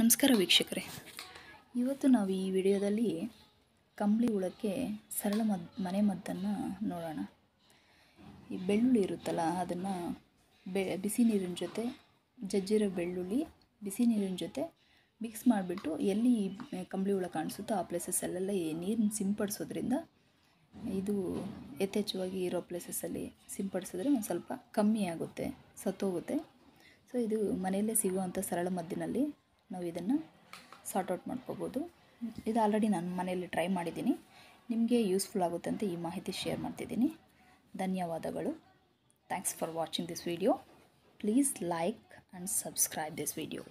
ನಮಸ್ಕಾರ ವೀಕ್ಷಕರೇ ಇವತ್ತು ನಾವು ಈ ವಿಡಿಯೋದಲ್ಲಿ ಕಂಬಳಿ ಹುಳಕ್ಕೆ ಸರಳ ಮದ್ ಮದ್ದನ್ನು ನೋಡೋಣ ಈ ಬೆಳ್ಳುಳ್ಳಿ ಇರುತ್ತಲ್ಲ ಅದನ್ನು ಬೆ ಬಿಸಿ ನೀರಿನ ಜೊತೆ ಜಜ್ಜಿರೋ ಬೆಳ್ಳುಳ್ಳಿ ಬಿಸಿ ನೀರಿನ ಜೊತೆ ಮಿಕ್ಸ್ ಮಾಡಿಬಿಟ್ಟು ಎಲ್ಲಿ ಕಂಬಳಿ ಹುಳ ಕಾಣಿಸುತ್ತೋ ಆ ಪ್ಲೇಸಸ್ಸಲ್ಲೆಲ್ಲ ನೀರನ್ನ ಸಿಂಪಡಿಸೋದ್ರಿಂದ ಇದು ಯಥೇಚ್ಛವಾಗಿ ಇರೋ ಪ್ಲೇಸಸ್ಸಲ್ಲಿ ಸಿಂಪಡಿಸಿದ್ರೆ ಒಂದು ಸ್ವಲ್ಪ ಕಮ್ಮಿ ಆಗುತ್ತೆ ಸತ್ತೋಗುತ್ತೆ ಸೊ ಇದು ಮನೆಯಲ್ಲೇ ಸಿಗುವಂಥ ಸರಳ ಮದ್ದಿನಲ್ಲಿ ನಾವು ಇದನ್ನು ಸಾರ್ಟ್ ಔಟ್ ಮಾಡ್ಕೋಬೋದು ಇದು ಆಲ್ರೆಡಿ ನನ್ನ ಮನೆಯಲ್ಲಿ ಟ್ರೈ ಮಾಡಿದ್ದೀನಿ ನಿಮಗೆ ಯೂಸ್ಫುಲ್ ಆಗುತ್ತೆ ಅಂತ ಈ ಮಾಹಿತಿ ಶೇರ್ ಮಾಡ್ತಿದ್ದೀನಿ ಧನ್ಯವಾದಗಳು thanks for watching this video please like and subscribe this video